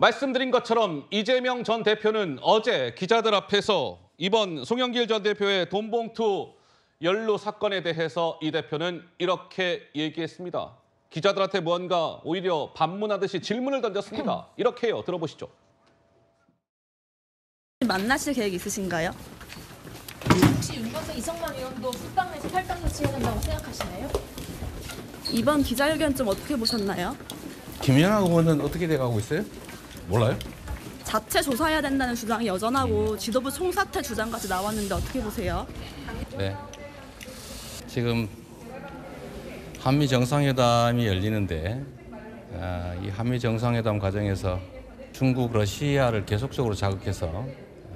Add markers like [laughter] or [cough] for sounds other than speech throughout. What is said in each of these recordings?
말씀드린 것처럼 이재명 전 대표는 어제 기자들 앞에서 이번 송영길 전 대표의 돈봉투 연루 사건에 대해서 이 대표는 이렇게 얘기했습니다. 기자들한테 뭔가 오히려 반문하듯이 질문을 던졌습니다. [clears throat] 이렇게 해요. 들어보시죠. 만나실 계획 있으신가요? 혹시 윤건석 이성만 의원도 후방 에서 탈당 조치해야 된다고 생각하시나요? 이번 기자회견 좀 어떻게 보셨나요? 김연아 의원은 어떻게 돼가고 있어요? 몰라요? 자체 조사해야 된다는 주장이 여전하고 음. 지도부 총사퇴 주장까지 나왔는데 어떻게 보세요? 네. 지금 한미 정상회담이 열리는데 아, 이 한미 정상회담 과정에서 중국, 러시아를 계속적으로 자극해서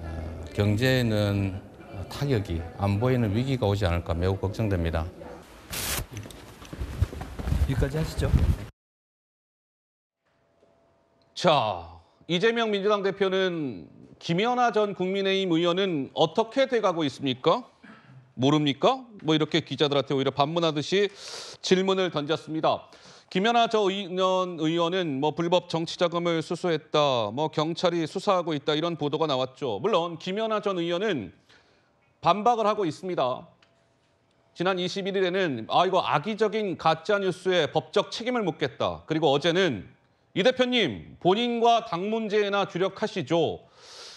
아, 경제에는 타격이, 안보에는 위기가 오지 않을까 매우 걱정됩니다. 여기까지 하시죠. 자, 이재명 민주당 대표는 김연아 전 국민의힘 의원은 어떻게 돼가고 있습니까? 모릅니까? 뭐 이렇게 기자들한테 오히려 반문하듯이 질문을 던졌습니다. 김연아 전 의원, 의원은 뭐 불법 정치 자금을 수수했다, 뭐 경찰이 수사하고 있다 이런 보도가 나왔죠. 물론 김연아 전 의원은 반박을 하고 있습니다. 지난 21일에는 아 이거 악의적인 가짜 뉴스에 법적 책임을 묻겠다. 그리고 어제는 이 대표님 본인과 당 문제에나 주력하시죠.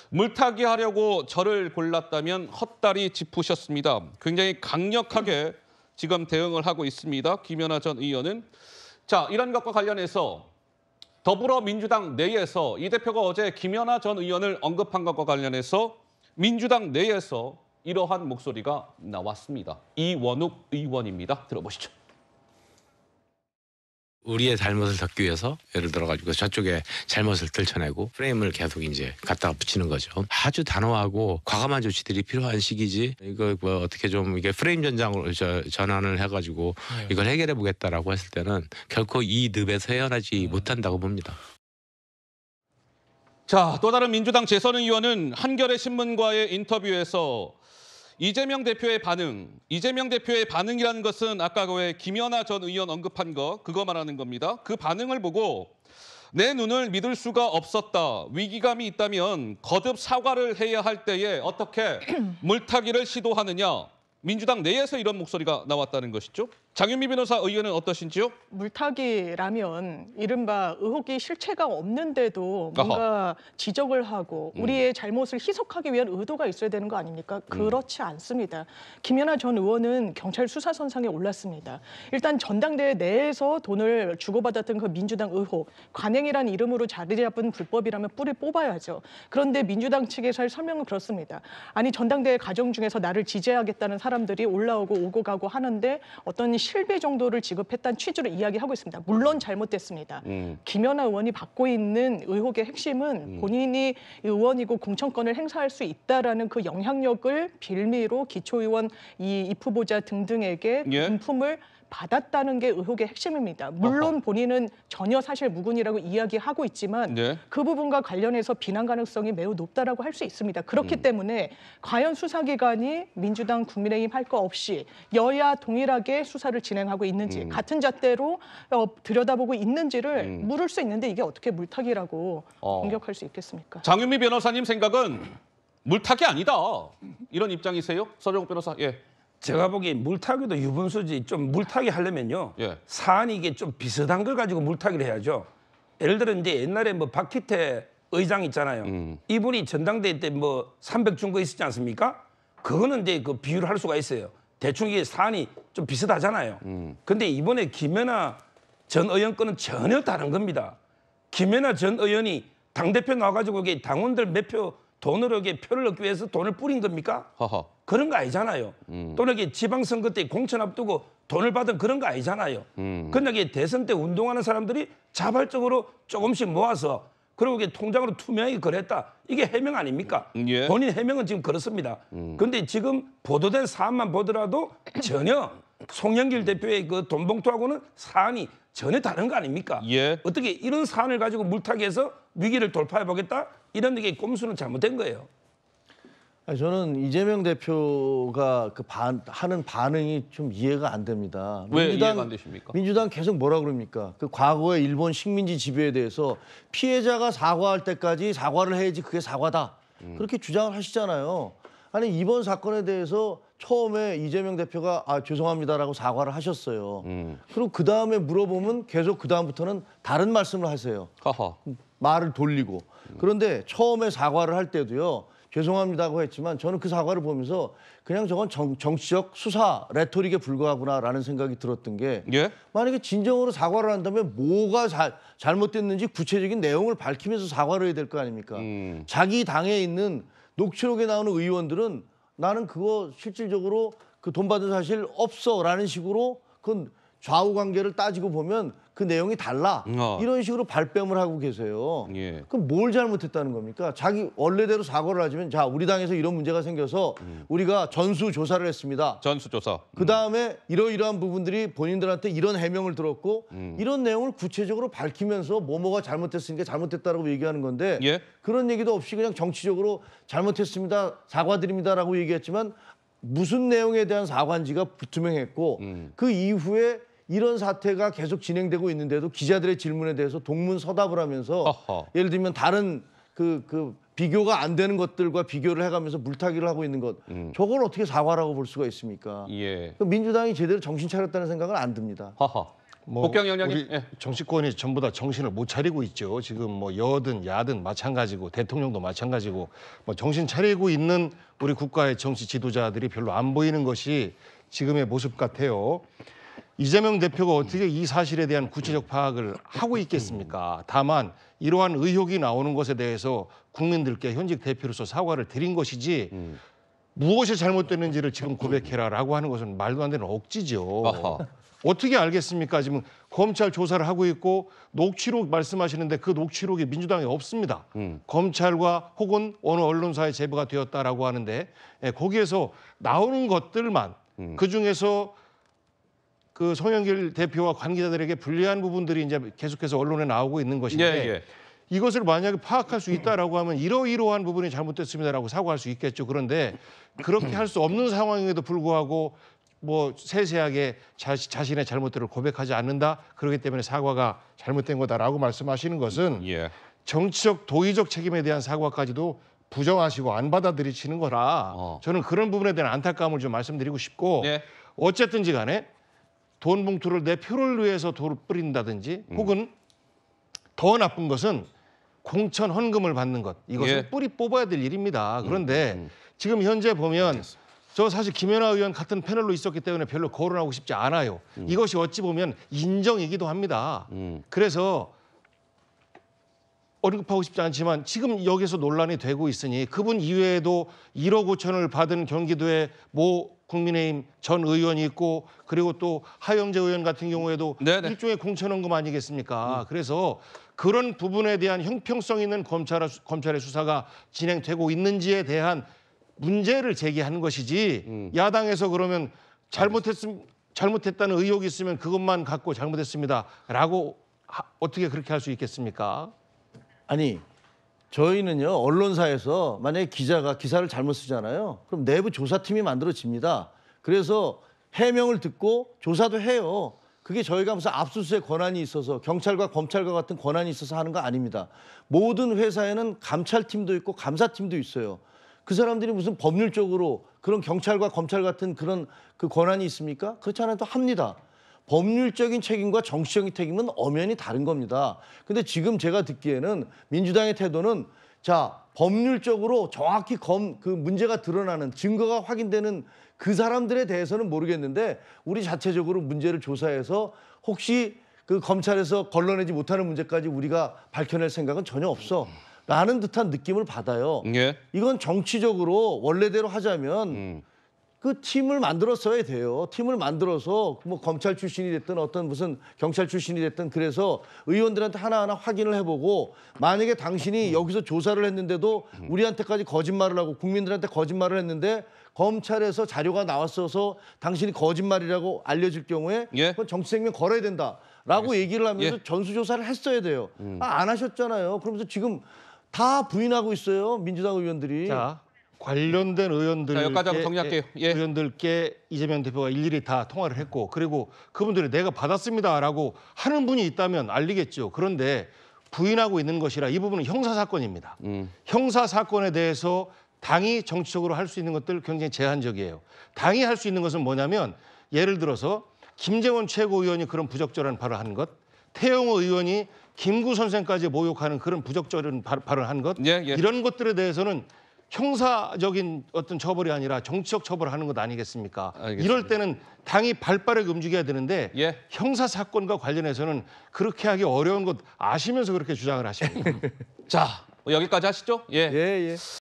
물타기 하려고 저를 골랐다면 헛다리 짚으셨습니다. 굉장히 강력하게 지금 대응을 하고 있습니다. 김연아 전 의원은 자 이런 것과 관련해서 더불어민주당 내에서 이 대표가 어제 김연아 전 의원을 언급한 것과 관련해서 민주당 내에서 이러한 목소리가 나왔습니다. 이원욱 의원입니다. 들어보시죠. 우리의 잘못을 덮기 위해서 예를 들어가지고 저쪽에 잘못을 들춰내고 프레임을 계속 이제 갖다 붙이는 거죠. 아주 단호하고 과감한 조치들이 필요한 시기지 이거 뭐 어떻게 좀 이게 프레임 전장으로 저, 전환을 해가지고 네. 이걸 해결해 보겠다라고 했을 때는 결코 이 늪에서 헤어나지 네. 못한다고 봅니다. 자, 또 다른 민주당 재선의원은 한겨레 신문과의 인터뷰에서 이재명 대표의 반응, 이재명 대표의 반응이라는 것은 아까 그 왜 김연아 전 의원 언급한 거 그거 말하는 겁니다. 그 반응을 보고 내 눈을 믿을 수가 없었다. 위기감이 있다면 거듭 사과를 해야 할 때에 어떻게 [clears throat] 물타기를 시도하느냐. 민주당 내에서 이런 목소리가 나왔다는 것이죠. 장윤미 변호사 의견은 어떠신지요? 물타기라면 이른바 의혹이 실체가 없는데도 뭔가 어허. 지적을 하고 음. 우리의 잘못을 희석하기 위한 의도가 있어야 되는 거 아닙니까? 음. 그렇지 않습니다. 김연아 전 의원은 경찰 수사선상에 올랐습니다. 일단 전당대회 내에서 돈을 주고받았던 그 민주당 의혹, 관행이란 이름으로 자리 잡은 불법이라면 뿌리 뽑아야죠. 그런데 민주당 측에서 할 설명은 그렇습니다. 아니 전당대회 과정 중에서 나를 지지하겠다는 사람들이 올라오고 오고 가고 하는데 어떤 7배 정도를 지급했다는 취지로 이야기하고 있습니다. 물론 잘못됐습니다. 음. 김연아 의원이 받고 있는 의혹의 핵심은 음. 본인이 의원이고 공천권을 행사할 수 있다라는 그 영향력을 빌미로 기초의원 이 입후보자 등등에게 예? 금품을 받았다는 게 의혹의 핵심입니다. 물론 본인은 전혀 사실 무근이라고 이야기하고 있지만 네. 그 부분과 관련해서 비난 가능성이 매우 높다라고 할 수 있습니다. 그렇기 음. 때문에 과연 수사기관이 민주당 국민의힘 할 거 없이 여야 동일하게 수사를 진행하고 있는지 음. 같은 잣대로 어, 들여다보고 있는지를 음. 물을 수 있는데 이게 어떻게 물타기라고 어. 공격할 수 있겠습니까? 장윤미 변호사님 생각은 물타기 아니다. 이런 입장이세요? 서정욱 변호사. 예. 제가 보기에 물타기도 유분수지 좀 물타기 하려면요. 예. 사안이 이게 좀 비슷한 걸 가지고 물타기를 해야죠. 예를 들어 이제 옛날에 뭐 박희태 의장 있잖아요. 음. 이분이 전당대회 때뭐 삼백 준거 있었지 않습니까? 그거는 이제 그 비유를 할 수가 있어요. 대충 이게 사안이 좀 비슷하잖아요. 음. 근데 이번에 김연아 전 의원 거는 전혀 다른 겁니다. 김연아 전 의원이 당대표 나와가지고 이게 당원들 몇표 돈으로게 표를 얻기 위해서 돈을 뿌린 겁니까? 허허. 그런 거 아니잖아요. 음. 또는 지방선거 때 공천 앞두고 돈을 받은 그런 거 아니잖아요. 음. 그러나 그러니까 게 대선 때 운동하는 사람들이 자발적으로 조금씩 모아서 그리고 통장으로 투명하게 거래했다. 이게 해명 아닙니까? 음, 예. 본인 해명은 지금 그렇습니다. 그런데 음. 지금 보도된 사안만 보더라도 전혀 송영길 대표의 그 돈봉투하고는 사안이 전혀 다른 거 아닙니까? 예. 어떻게 이런 사안을 가지고 물타기해서 위기를 돌파해 보겠다 이런 게 꼼수는 잘못된 거예요. 아 저는 이재명 대표가 그 반, 하는 반응이 좀 이해가 안 됩니다. 왜 민주당, 이해가 안 되십니까? 민주당 계속 뭐라 그럽니까? 그 과거의 일본 식민지 지배에 대해서 피해자가 사과할 때까지 사과를 해야지 그게 사과다. 음. 그렇게 주장을 하시잖아요. 아니 이번 사건에 대해서 처음에 이재명 대표가 아 죄송합니다라고 사과를 하셨어요. 음. 그리고 그 다음에 물어보면 계속 그 다음부터는 다른 말씀을 하세요. 허허. 말을 돌리고 그런데 처음에 사과를 할 때도요. 죄송합니다고 했지만 저는 그 사과를 보면서 그냥 저건 정, 정치적 수사 레토릭에 불과하구나라는 생각이 들었던 게 예? 만약에 진정으로 사과를 한다면 뭐가 자, 잘못됐는지 구체적인 내용을 밝히면서 사과를 해야 될 거 아닙니까? 음. 자기 당에 있는 녹취록에 나오는 의원들은 나는 그거 실질적으로 그 돈 받은 사실 없어라는 식으로 그건 좌우 관계를 따지고 보면 그 내용이 달라 어. 이런 식으로 발뺌을 하고 계세요. 예. 그럼 뭘 잘못했다는 겁니까? 자기 원래대로 사과를 하시면 자 우리 당에서 이런 문제가 생겨서 음. 우리가 전수 조사를 했습니다. 전수 조사. 음. 그 다음에 이러이러한 부분들이 본인들한테 이런 해명을 들었고 음. 이런 내용을 구체적으로 밝히면서 뭐뭐가 잘못됐으니까 잘못됐다라고 얘기하는 건데 예? 그런 얘기도 없이 그냥 정치적으로 잘못했습니다 사과드립니다라고 얘기했지만 무슨 내용에 대한 사과인지가 투명했고그 음. 이후에 이런 사태가 계속 진행되고 있는데도 기자들의 질문에 대해서 동문서답을 하면서 어허. 예를 들면 다른 그, 그 비교가 안 되는 것들과 비교를 해가면서 물타기를 하고 있는 것 음. 저걸 어떻게 사과라고 볼 수가 있습니까? 예. 민주당이 제대로 정신 차렸다는 생각은 안 듭니다. 허허. 뭐 복경 영량이 예. 정치권이 전부 다 정신을 못 차리고 있죠. 지금 뭐 여든 야든 마찬가지고 대통령도 마찬가지고 뭐 정신 차리고 있는 우리 국가의 정치 지도자들이 별로 안 보이는 것이 지금의 모습 같아요. 이재명 대표가 어떻게 이 사실에 대한 구체적 파악을 하고 있겠습니까? 다만 이러한 의혹이 나오는 것에 대해서 국민들께 현직 대표로서 사과를 드린 것이지 음. 무엇이 잘못됐는지를 지금 고백해라라고 하는 것은 말도 안 되는 억지죠. 아하. 어떻게 알겠습니까? 지금 검찰 조사를 하고 있고 녹취록 말씀하시는데 그 녹취록이 민주당에 없습니다. 음. 검찰과 혹은 어느 언론사에 제보가 되었다라고 하는데 예, 거기에서 나오는 것들만 음. 그 중에서 그 송영길 대표와 관계자들에게 불리한 부분들이 이제 계속해서 언론에 나오고 있는 것인데 예, 예. 이것을 만약에 파악할 수 있다라고 하면 이러이러한 부분이 잘못됐습니다라고 사과할 수 있겠죠. 그런데 그렇게 할 수 없는 상황에도 불구하고 뭐 세세하게 자, 신의 잘못들을 고백하지 않는다. 그러기 때문에 사과가 잘못된 거다라고 말씀하시는 것은 예. 정치적 도의적 책임에 대한 사과까지도 부정하시고 안 받아들이시는 거라 어. 저는 그런 부분에 대한 안타까움을 좀 말씀드리고 싶고 예. 어쨌든지 간에 돈 봉투를 내 표를 위해서 도를 뿌린다든지 혹은 더 나쁜 것은 공천 헌금을 받는 것 이것은 예. 뿌리 뽑아야 될 일입니다. 음, 그런데 음, 음. 지금 현재 보면 저 사실 김연아 의원 같은 패널로 있었기 때문에 별로 거론하고 싶지 않아요. 음. 이것이 어찌 보면 인정이기도 합니다. 음. 그래서 언급하고 싶지 않지만 지금 여기서 논란이 되고 있으니 그분 이외에도 1억 5천을 받은 경기도의 모 국민의힘 전 의원이 있고 그리고 또 하영재 의원 같은 경우에도 네네. 네. 일종의 공천원금 아니겠습니까? 음. 그래서 그런 부분에 대한 형평성 있는 검찰, 검찰의 수사가 진행되고 있는지에 대한 문제를 제기하는 것이지 음. 야당에서 그러면 잘못했음 잘못했다는 의혹이 있으면 그것만 갖고 잘못했습니다라고 하, 어떻게 그렇게 할 수 있겠습니까? 아니 저희는요 언론사에서 만약에 기자가 기사를 잘못 쓰잖아요. 그럼 내부 조사팀이 만들어집니다. 그래서 해명을 듣고 조사도 해요. 그게 저희가 무슨 압수수색 권한이 있어서 경찰과 검찰과 같은 권한이 있어서 하는 거 아닙니다. 모든 회사에는 감찰팀도 있고 감사팀도 있어요. 그 사람들이 무슨 법률적으로 그런 경찰과 검찰 같은 그런 그 권한이 있습니까? 그렇지 않아도 합니다. 법률적인 책임과 정치적인 책임은 엄연히 다른 겁니다. 근데 지금 제가 듣기에는 민주당의 태도는 자 법률적으로 정확히 검 그 문제가 드러나는 증거가 확인되는 그 사람들에 대해서는 모르겠는데 우리 자체적으로 문제를 조사해서 혹시 그 검찰에서 걸러내지 못하는 문제까지 우리가 밝혀낼 생각은 전혀 없어. 라는 듯한 느낌을 받아요. 예. 이건 정치적으로 원래대로 하자면 음. 그 팀을 만들었어야 돼요. 팀을 만들어서 뭐 검찰 출신이 됐든 어떤 무슨 경찰 출신이 됐든 그래서 의원들한테 하나하나 확인을 해보고 만약에 당신이 여기서 조사를 했는데도 우리한테까지 거짓말을 하고 국민들한테 거짓말을 했는데 검찰에서 자료가 나왔어서 당신이 거짓말이라고 알려질 경우에 예? 그건 정치생명 걸어야 된다라고 알겠습니다. 얘기를 하면서 예. 전수조사를 했어야 돼요. 음. 아, 안 하셨잖아요. 그러면서 지금 다 부인하고 있어요 민주당 의원들이. 자. 관련된 의원들 여 예. 예. 의원들께 이재명 대표가 일일이 다 통화를 했고 그리고 그분들이 내가 받았습니다라고 하는 분이 있다면 알리겠죠. 그런데 부인하고 있는 것이라 이 부분은 형사 사건입니다. 음. 형사 사건에 대해서 당이 정치적으로 할 수 있는 것들 굉장히 제한적이에요. 당이 할 수 있는 것은 뭐냐면 예를 들어서 김재원 최고위원이 그런 부적절한 발언을 한 것, 태영호 의원이 김구 선생까지 모욕하는 그런 부적절한 발언을 한 것, 예, 예. 이런 것들에 대해서는 형사적인 어떤 처벌이 아니라 정치적 처벌을 하는 것 아니겠습니까? 알겠습니다. 이럴 때는 당이 발빠르게 움직여야 되는데 예. 형사 사건과 관련해서는 그렇게 하기 어려운 것 아시면서 그렇게 주장을 하십니다. [laughs] 자, 여기까지 하시죠. 예. 예, 예.